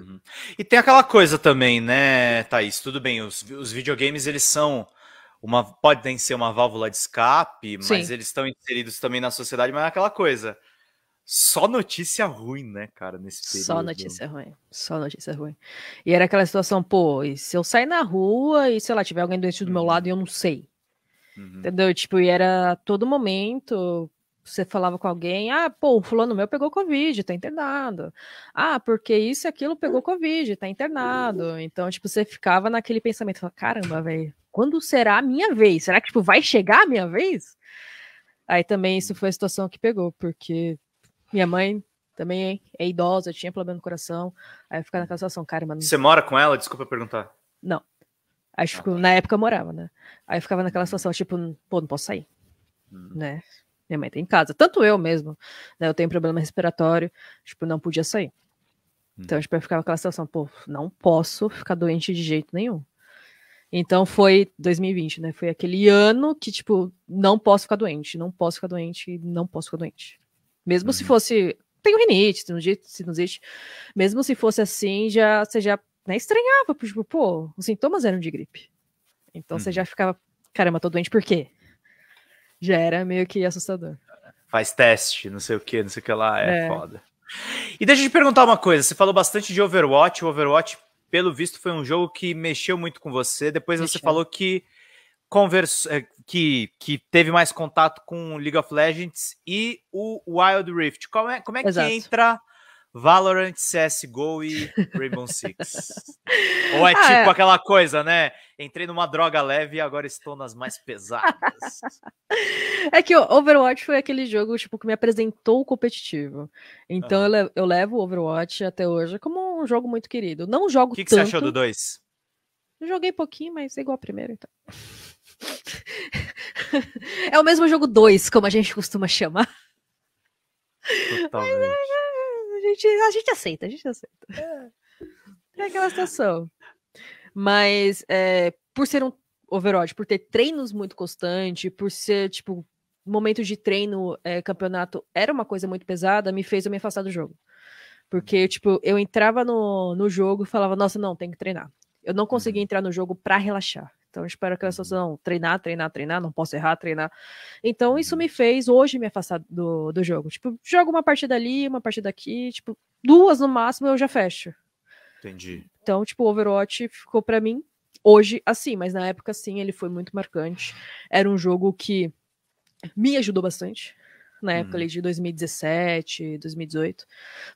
Uhum. E tem aquela coisa também, né, Thaís? Tudo bem, os, os videogames eles são uma podem ser uma válvula de escape, Sim. mas eles estão inseridos também na sociedade, mas é aquela coisa. Só notícia ruim, né, cara, nesse período. Só notícia ruim, só notícia ruim. E era aquela situação, pô, e se eu sair na rua e, sei lá, tiver alguém doente do uhum. meu lado e eu não sei? Uhum. Entendeu? Tipo, e era todo momento você falava com alguém, ah, pô, fulano meu pegou Covid, tá internado. Ah, porque isso e aquilo pegou Covid, tá internado. Então, tipo, você ficava naquele pensamento, caramba, velho, quando será a minha vez? Será que, tipo, vai chegar a minha vez? Aí também isso foi a situação que pegou, porque minha mãe também é idosa, tinha problema no coração, aí fica naquela situação, caramba. Você mora com ela? Desculpa perguntar. Não. acho ah, tipo, que tá. na época eu morava, né? Aí eu ficava naquela situação, tipo, pô, não posso sair, hum. né? Minha mãe tá em casa. Tanto eu mesmo, né? Eu tenho problema respiratório, tipo, não podia sair. Então, hum. Então, tipo, eu ficava aquela situação, pô, não posso ficar doente de jeito nenhum. Então foi 2020, né? Foi aquele ano que, tipo, não posso ficar doente, não posso ficar doente, não posso ficar doente. Mesmo se uhum. fosse. Tenho rinite, se não existe Mesmo se fosse assim, já, você já né, estranhava, tipo, pô, os sintomas eram de gripe. Então você já uhum. ficava, caramba, tô doente por quê? já era meio que assustador. Faz teste, não sei o que, não sei o que lá, é, é. foda. E deixa eu te perguntar uma coisa, você falou bastante de Overwatch, o Overwatch, pelo visto, foi um jogo que mexeu muito com você, depois mexeu. você falou que converso, é, que, que teve mais contato com League of Legends e o Wild Rift. Como é, como é que entra Valorant, CSGO e Rainbow Six. Ou é ah, tipo é. aquela coisa, né? Entrei numa droga leve e agora estou nas mais pesadas. é que o Overwatch foi aquele jogo tipo que me apresentou o competitivo. Então uhum. eu, levo, o Overwatch até hoje como um jogo muito querido. Não jogo O que, que tanto. você achou do 2? Joguei pouquinho, mas é igual ao primeiro, então. é o mesmo jogo 2, como a gente costuma chamar. Totalmente. Mas gente, a gente aceita, a gente aceita. É, é aquela situação. Mas é, por ser um overwatch, por ter treinos muito constantes, por ser, tipo, momento de treino, é, campeonato, era uma coisa muito pesada, me fez eu me afastar do jogo. Porque, tipo, eu entrava no, no jogo e falava, nossa, não, tem que treinar. Eu não conseguia uhum. entrar no jogo para relaxar. Então eu espero que elas uhum. não treinar, treinar, treinar, não posso errar, treinar. Então isso uhum. me fez hoje me afastar do, do jogo. Tipo, jogo uma partida ali, uma partida aqui, tipo, duas no máximo eu já fecho. Entendi. Então, tipo, o Overwatch ficou para mim hoje assim, mas na época sim, ele foi muito marcante. Era um jogo que me ajudou bastante na época hum. ali de 2017, 2018.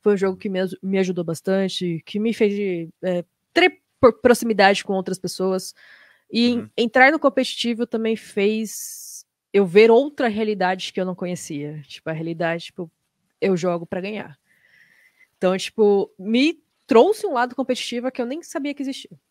Foi um jogo uhum. que me, me ajudou bastante, que me fez é, ter proximidade com outras pessoas. E uhum. entrar no competitivo também fez eu ver outra realidade que eu não conhecia. Tipo, a realidade, tipo, eu jogo para ganhar. Então, tipo, me trouxe um lado competitivo que eu nem sabia que existia.